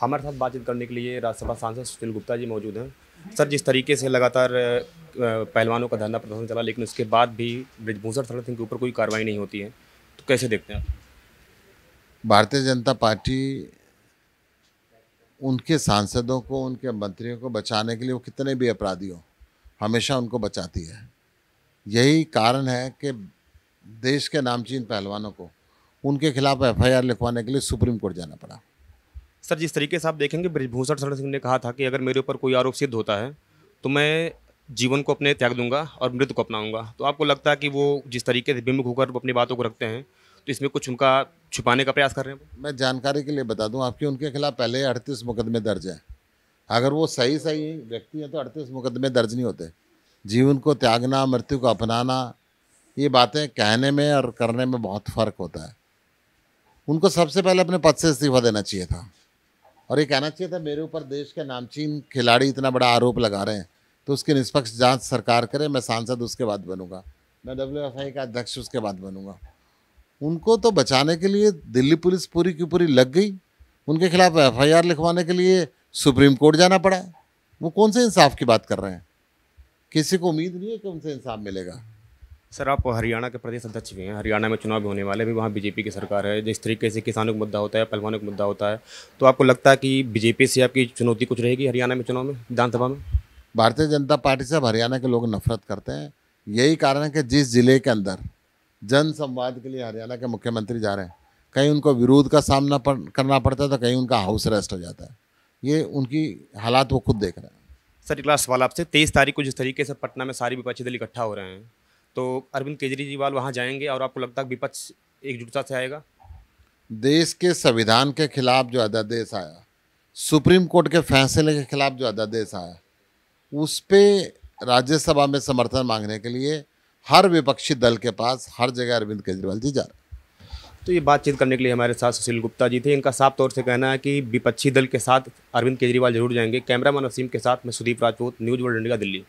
हमारे साथ बातचीत करने के लिए राज्यसभा सांसद सुशील गुप्ता जी मौजूद हैं सर जिस तरीके से लगातार पहलवानों का धरना प्रदर्शन चला लेकिन उसके बाद भी ब्रिजभूषण शरण सिंह के ऊपर कोई कार्रवाई नहीं होती है तो कैसे देखते हैं भारतीय जनता पार्टी उनके सांसदों को उनके मंत्रियों को बचाने के लिए वो कितने भी अपराधी हों हमेशा उनको बचाती है यही कारण है कि देश के नामचीन पहलवानों को उनके खिलाफ एफआईआर लिखवाने के लिए सुप्रीम कोर्ट जाना पड़ा सर जिस तरीके से आप देखेंगे ब्रजभूषण शरण सिंह ने कहा था कि अगर मेरे ऊपर कोई आरोप सिद्ध होता है तो मैं जीवन को अपने त्याग दूंगा और मृत्यु को अपनाऊंगा तो आपको लगता है कि वो जिस तरीके से विमुख होकर अपनी बातों को रखते हैं तो इसमें कुछ उनका छुपाने का प्रयास कर रहे हैं मैं जानकारी के लिए बता दूं आपकी उनके खिलाफ पहले अड़तीस मुकदमे दर्ज हैं अगर वो सही सही व्यक्ति हैं तो अड़तीस मुकदमे दर्ज नहीं होते जीवन को त्यागना मृत्यु को अपनाना ये बातें कहने में और करने में बहुत फ़र्क होता है उनको सबसे पहले अपने पद से इस्तीफा देना चाहिए था और ये कहना चाहिए था मेरे ऊपर देश के नामचीन खिलाड़ी इतना बड़ा आरोप लगा रहे हैं तो उसकी निष्पक्ष जांच सरकार करे मैं सांसद उसके बाद बनूंगा मैं डब्ल्यू एफ का अध्यक्ष उसके बाद बनूंगा उनको तो बचाने के लिए दिल्ली पुलिस पूरी की पूरी लग गई उनके खिलाफ एफ लिखवाने के लिए सुप्रीम कोर्ट जाना पड़ा वो कौन से इंसाफ की बात कर रहे हैं किसी को उम्मीद नहीं है कि उनसे इंसाफ मिलेगा सर आप हरियाणा के प्रदेश अध्यक्ष भी हैं हरियाणा में चुनाव भी होने वाले हैं वहाँ बीजेपी की सरकार है जिस तरीके से किसानों का मुद्दा होता है पहलवानों का मुद्दा होता है तो आपको लगता है कि बीजेपी से आपकी चुनौती कुछ रहेगी हरियाणा में चुनाव में विधानसभा में भारतीय जनता पार्टी से अब हरियाणा के लोग नफरत करते हैं यही कारण है कि जिस ज़िले के अंदर जन संवाद के लिए हरियाणा के मुख्यमंत्री जा रहे हैं कहीं उनको विरोध का सामना करना पड़ता है तो कहीं उनका हाउस अरेस्ट हो जाता है ये उनकी हालात वो खुद देख रहे हैं सर एक लास्ट सवाल आपसे तेईस तारीख को जिस तरीके से पटना में सारी विपक्षी दल इकट्ठा हो रहे हैं तो अरविंद केजरीवाल वहाँ जाएंगे और आपको लगता है विपक्ष एकजुटता से आएगा देश के संविधान के खिलाफ जो अध्यादेश आया सुप्रीम कोर्ट के फैसले के खिलाफ जो अध्यादेश आया उस पर राज्यसभा में समर्थन मांगने के लिए हर विपक्षी दल के पास हर जगह अरविंद केजरीवाल जी जा रहे तो ये बातचीत करने के लिए हमारे साथ सुशील गुप्ता जी थे इनका साफ तौर से कहना है कि विपक्षी दल के साथ अरविंद केजरीवाल जरूर जाएंगे कैमरामैन वसीम के साथ मैं Sudeep Rajput news world India Delhi